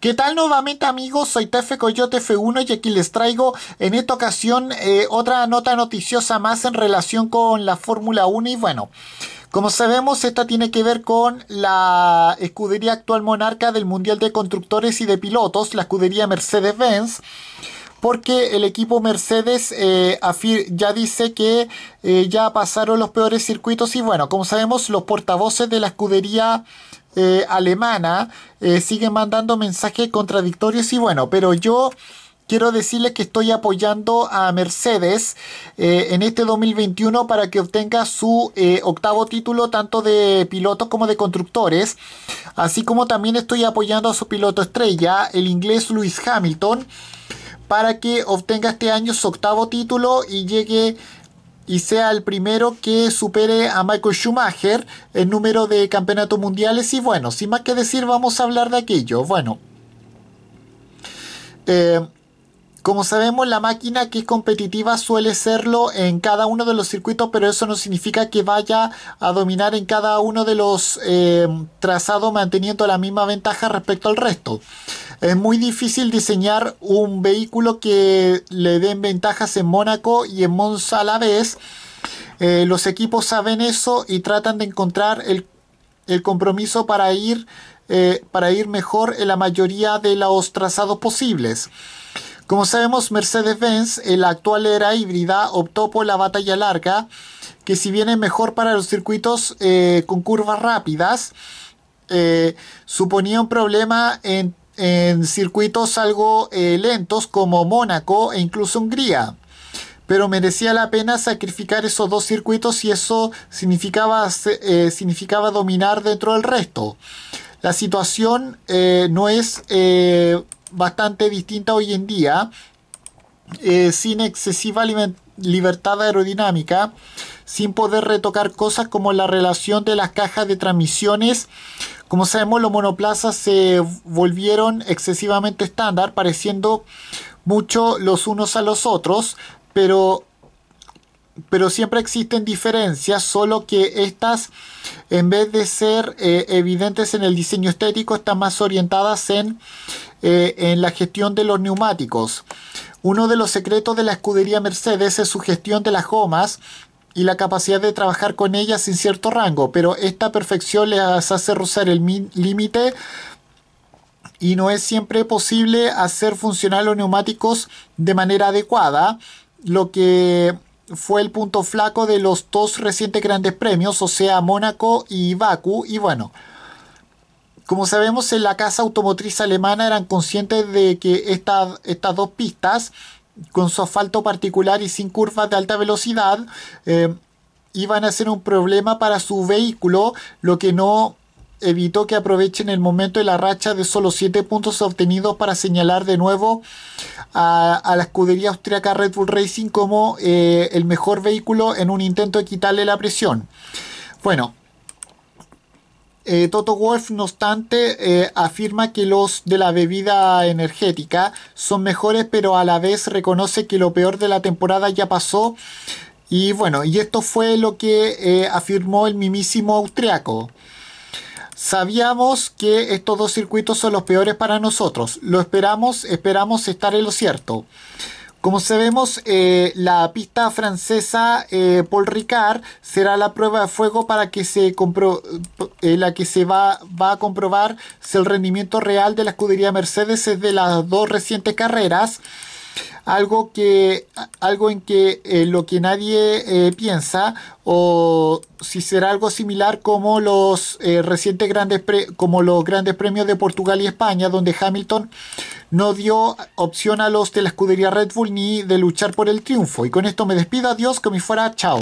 ¿Qué tal nuevamente amigos? Soy Tefe Coyote F1 y aquí les traigo en esta ocasión eh, otra nota noticiosa más en relación con la Fórmula 1 y bueno, como sabemos esta tiene que ver con la escudería actual monarca del Mundial de Constructores y de Pilotos, la escudería Mercedes-Benz porque el equipo Mercedes eh, ya dice que eh, ya pasaron los peores circuitos y bueno, como sabemos los portavoces de la escudería eh, alemana eh, sigue mandando mensajes contradictorios y bueno, pero yo quiero decirles que estoy apoyando a Mercedes eh, en este 2021 para que obtenga su octavo título tanto de pilotos como de constructores. Así como también estoy apoyando a su piloto estrella, el inglés Lewis Hamilton, para que obtenga este año su octavo título y llegue y sea el primero que supere a Michael Schumacher en número de campeonatos mundiales. Y bueno, sin más que decir, vamos a hablar de aquello. Bueno, eh, como sabemos, la máquina que es competitiva suele serlo en cada uno de los circuitos, pero eso no significa que vaya a dominar en cada uno de los eh, trazados manteniendo la misma ventaja respecto al resto. Es muy difícil diseñar un vehículo que le den ventajas en Mónaco y en Monza a la vez. Eh, los equipos saben eso y tratan de encontrar el, compromiso para ir, eh, para ir mejor en la mayoría de los trazados posibles. Como sabemos, Mercedes-Benz, en la actual era híbrida, optó por la batalla larga, que si bien es mejor para los circuitos eh, con curvas rápidas, suponía un problema en en circuitos algo eh, lentos como Mónaco e incluso Hungría. Pero merecía la pena sacrificar esos dos circuitos y eso significaba, eh, significaba dominar dentro del resto. La situación eh, no es bastante distinta hoy en día, sin excesiva libertad aerodinámica, sin poder retocar cosas como la relación de las cajas de transmisiones como sabemos, los monoplazas se volvieron excesivamente estándar, pareciendo mucho los unos a los otros, pero pero siempre existen diferencias, solo que estas, en vez de ser eh, evidentes en el diseño estético, están más orientadas en, eh, en la gestión de los neumáticos. Uno de los secretos de la escudería Mercedes es su gestión de las gomas y la capacidad de trabajar con ellas en cierto rango, pero esta perfección les hace rozar el límite y no es siempre posible hacer funcionar los neumáticos de manera adecuada, lo que fue el punto flaco de los dos recientes grandes premios, o sea, Mónaco y Baku, y bueno. Como sabemos, en la casa automotriz alemana eran conscientes de que estas dos pistas con su asfalto particular y sin curvas de alta velocidad, eh, iban a ser un problema para su vehículo, lo que no evitó que aprovechen el momento de la racha de solo 7 puntos obtenidos para señalar de nuevo a, la escudería austriaca Red Bull Racing como eh, el mejor vehículo en un intento de quitarle la presión. Bueno, eh, Toto Wolf, no obstante, eh, afirma que los de la bebida energética son mejores, pero a la vez reconoce que lo peor de la temporada ya pasó. Y bueno, y esto fue lo que eh, afirmó el mimísimo austriaco. Sabíamos que estos dos circuitos son los peores para nosotros. Lo esperamos, esperamos estar en lo cierto. Como sabemos, eh, la pista francesa eh, Paul Ricard será la prueba de fuego para que se compro eh, la que se va, va, a comprobar si el rendimiento real de la escudería Mercedes es de las dos recientes carreras. Algo, que, algo en que lo que nadie piensa o si será algo similar como los recientes grandes como los grandes premios de Portugal y España donde Hamilton no dio opción a los de la escudería Red Bull ni de luchar por el triunfo. Y con esto me despido, adiós, que me fuera, chao.